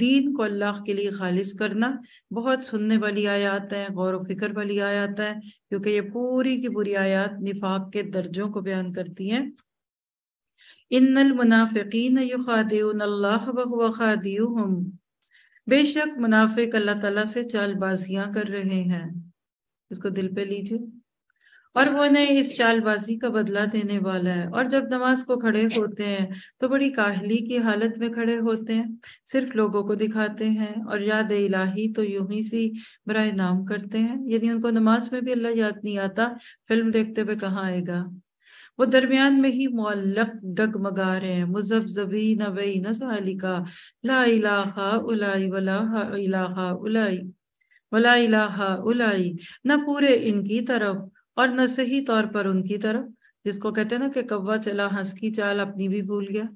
दीन को अल्लाह के लिए खालिश करना बहुत सुनने वाली आयात है गौर फिक्र वाली आयात है क्योंकि ये पूरी की पूरी आयात निफाक के दर्जों को बयान करती है इन्नल मुनाफिकीन युखादिल्लाह वखादियुम बेशक मुनाफिक अल्लाह ताला से चालबाजियां कर रहे हैं इसको दिल पे लीजिए और वो उन्हें इस चालबाजी का बदला देने वाला है और जब नमाज को खड़े होते हैं तो बड़ी काहली की हालत में खड़े होते हैं सिर्फ लोगों को दिखाते हैं और याद इलाही तो यूं ही सी बरा नाम करते हैं यदि उनको नमाज में भी अल्लाह याद नहीं आता फिल्म देखते हुए कहाँ आएगा वो दरमियान में ही मोल्लक डगमगा रहे हैं मुजफ्जबी नवई नसालिका ला इलाहा उलाई वला इलाहा उलाई वला इलाहा उलाई ना पूरे इनकी तरफ और न सही तौर पर उनकी तरफ जिसको कहते हैं ना कि कौवा चला हंस की चाल अपनी भी भूल गया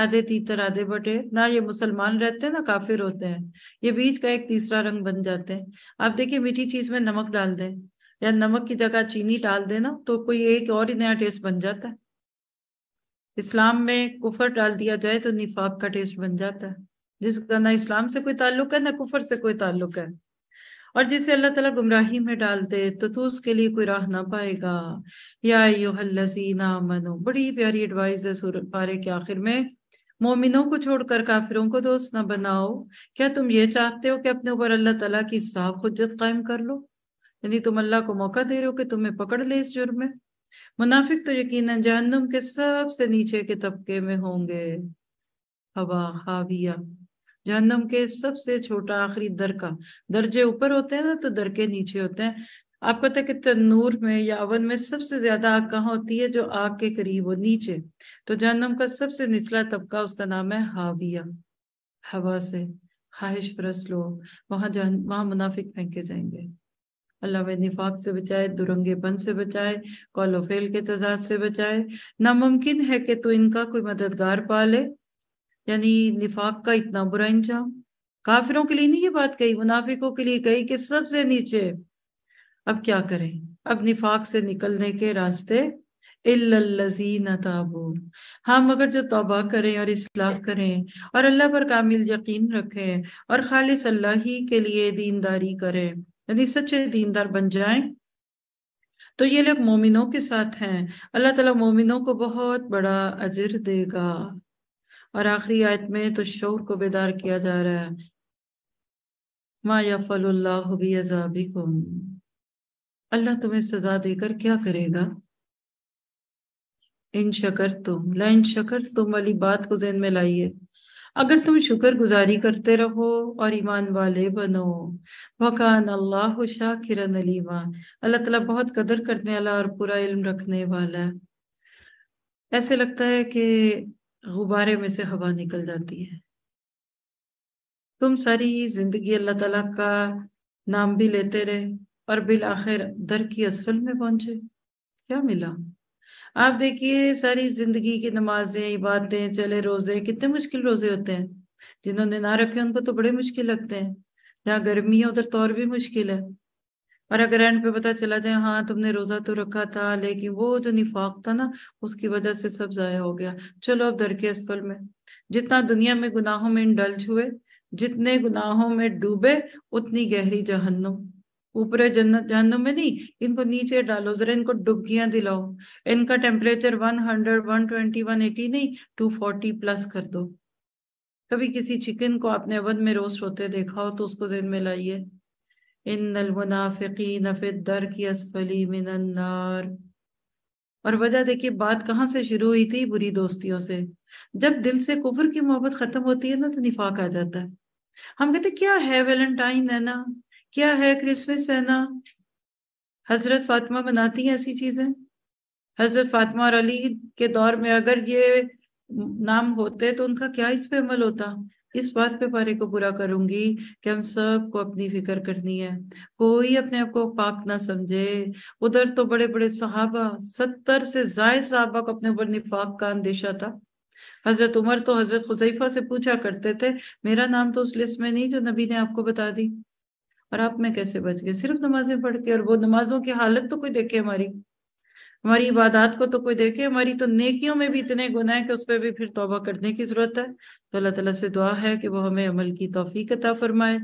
आधे तीतर आधे बटे ना ये मुसलमान रहते हैं ना काफिर होते हैं ये बीज का एक तीसरा रंग बन जाते हैं आप देखिए मीठी चीज में नमक डाल दें या नमक की जगह चीनी डाल देना तो कोई एक और ही नया टेस्ट बन जाता है इस्लाम में कुफर डाल दिया जाए तो निफाक का टेस्ट बन जाता है जिसका ना इस्लाम से कोई ताल्लुक है ना कुफर से कोई ताल्लुक है और जिसे अल्लाह ताला गुमराही में डाल दे तो तू उसके लिए कोई राह ना पाएगा या मनो बड़ी प्यारी एडवाइस है सूरत पारे के आखिर में मोमिनों को छोड़कर काफिरों को दोस्त न बनाओ क्या तुम ये चाहते हो कि अपने ऊपर अल्लाह तला की साफ हजत कायम कर लो यानी तुम अल्लाह को मौका दे रहे हो कि तुम्हें पकड़ ले इस जुर्म में मुनाफिक तो यकीन जहनुम के सबसे नीचे के तबके में होंगे हवा हाविया जहनम के सबसे छोटा आखिरी दर का दर्जे ऊपर होते हैं ना तो दर के नीचे होते हैं आपको पता कि तनूर में या अवन में सबसे ज्यादा आग कहाँ होती है जो आग के करीब हो नीचे तो जहनम का सबसे निचला तबका उसका नाम है हाविया हवा से ख्वाहिश परस लो वहां जहन वहां मुनाफिक फेंके जाएंगे अल्लाह में निफाक से बचाए दुरंगे पन से बचाए कॉलोफेल के तजाद से बचाए नामुमकिन है कि तू इनका कोई मददगार पा ले यानी निफाक का इतना बुरा इंजाम काफिरों के लिए नहीं ये बात कही मुनाफिकों के लिए कही कि सबसे नीचे अब क्या करें अब निफाक से निकलने के रास्ते ताबू हम अगर जो तोबा करें और इसलाह करें और अल्लाह पर कामिल यकीन रखें और खालिस अल्लाह ही के लिए दीनदारी करें यानी सच्चे दीनदार बन जाएं तो ये लोग मोमिनों के साथ हैं अल्लाह ताला मोमिनों को बहुत बड़ा अजर देगा और आखिरी आयत में तो शोर को बेदार किया जा रहा है मा या फल्लाबी अजाबिकुम अल्लाह तुम्हें सजा देकर क्या करेगा इन शकर तुम ला इन शकर तुम वाली बात को जहन में लाइए अगर तुम शुक्र गुजारी करते रहो और ईमान वाले बनो वकान अल्लाह शाकिरन अलीमा अल्लाह तला बहुत कदर करने वाला और पूरा इल्म रखने वाला है ऐसे लगता है कि गुब्बारे में से हवा निकल जाती है तुम सारी जिंदगी अल्लाह तला का नाम भी लेते रहे और बिल आखिर दर की असफल में पहुंचे क्या मिला आप देखिए सारी जिंदगी की नमाजें इबादतें चले रोजे कितने मुश्किल रोजे होते हैं जिन्होंने ना रखे उनको तो बड़े मुश्किल लगते हैं जहाँ गर्मी है उधर तो और भी मुश्किल है और अगर एंड पे पता चला जाए हाँ तुमने रोजा तो रखा था लेकिन वो जो निफाक था ना उसकी वजह से सब जाया हो गया चलो अब दर के असफल में जितना दुनिया में गुनाहों में इंडल्ज हुए जितने गुनाहों में डूबे उतनी गहरी जहन्नुम ऊपर जन्नत जहन्नुम में नहीं इनको नीचे डालो जरा इनको डुबकियां दिलाओ इनका temperature one one hundred twenty one eighty नहीं टू फोर्टी प्लस कर दो कभी किसी चिकन को आपने अवन में रोस्ट होते देखा हो तो उसको जेन में लाइए और वजह देखिए बात कहाँ से शुरू हुई थी बुरी दोस्तियों से जब दिल से कुफर की मोहब्बत खत्म होती है ना तो निफाक आ जाता है हम कहते क्या है वेलेंटाइन है ना क्या है क्रिसमस है ना हजरत फातिमा बनाती है ऐसी चीजें हजरत फातिमा और अली के दौर में अगर ये नाम होते तो उनका क्या इस पर अमल होता इस बात पे बारे को बुरा करूंगी कि हम सबको अपनी फिक्र करनी है कोई अपने आप को पाक ना समझे उधर तो बड़े बड़े सहाबा सत्तर से जायद सहाबा को अपने ऊपर निफाक का अंदेशा था हजरत उमर तो हजरत खुजैफा से पूछा करते थे मेरा नाम तो उस लिस्ट में नहीं जो नबी ने आपको बता दी और आप में कैसे बच गए सिर्फ नमाजें पढ़ के और वो नमाजों की हालत तो कोई देखे हमारी हमारी हम्म। इबादत को तो कोई देखे हमारी तो नेकियों में भी इतने गुना है कि उस पर भी फिर तोबा करने की जरूरत है तो अल्लाह तला से दुआ है कि वो हमें अमल की तोफ़ी कता फरमाए